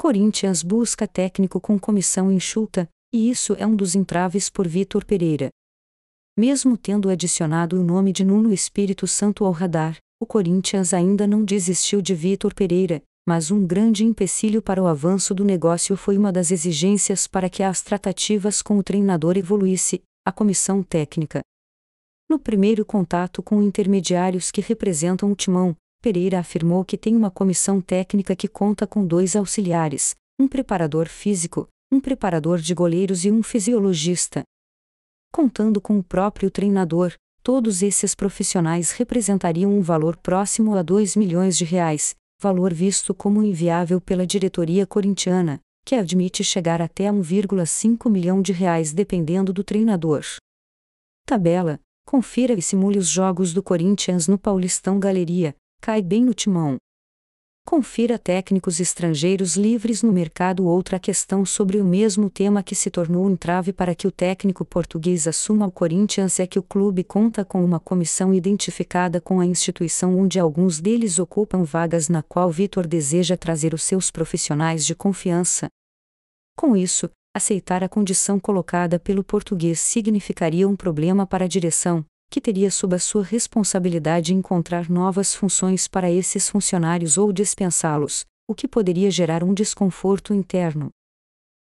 Corinthians busca técnico com comissão enxuta, e isso é um dos entraves por Vitor Pereira. Mesmo tendo adicionado o nome de Nuno Espírito Santo ao radar, o Corinthians ainda não desistiu de Vitor Pereira, mas um grande empecilho para o avanço do negócio foi uma das exigências para que as tratativas com o treinador evoluísse, a comissão técnica. No primeiro contato com intermediários que representam o timão, Pereira afirmou que tem uma comissão técnica que conta com dois auxiliares, um preparador físico, um preparador de goleiros e um fisiologista. Contando com o próprio treinador, todos esses profissionais representariam um valor próximo a 2 milhões de reais, valor visto como inviável pela diretoria corintiana, que admite chegar até 1,5 milhão de reais dependendo do treinador. Tabela: Confira e simule os jogos do Corinthians no Paulistão Galeria, cai bem no timão. Confira técnicos estrangeiros livres no mercado. Outra questão sobre o mesmo tema que se tornou um trave para que o técnico português assuma o Corinthians é que o clube conta com uma comissão identificada com a instituição onde alguns deles ocupam vagas na qual Vitor deseja trazer os seus profissionais de confiança. Com isso, aceitar a condição colocada pelo português significaria um problema para a direção, que teria sob a sua responsabilidade encontrar novas funções para esses funcionários ou dispensá-los, o que poderia gerar um desconforto interno.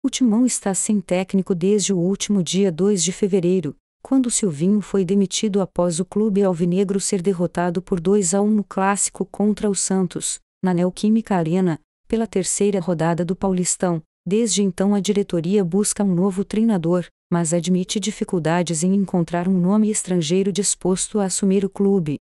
O timão está sem técnico desde o último dia 2 de fevereiro, quando Silvinho foi demitido após o clube alvinegro ser derrotado por 2 a 1 no clássico contra o Santos, na Neoquímica Arena, pela terceira rodada do Paulistão, Desde então a diretoria busca um novo treinador, mas admite dificuldades em encontrar um nome estrangeiro disposto a assumir o clube.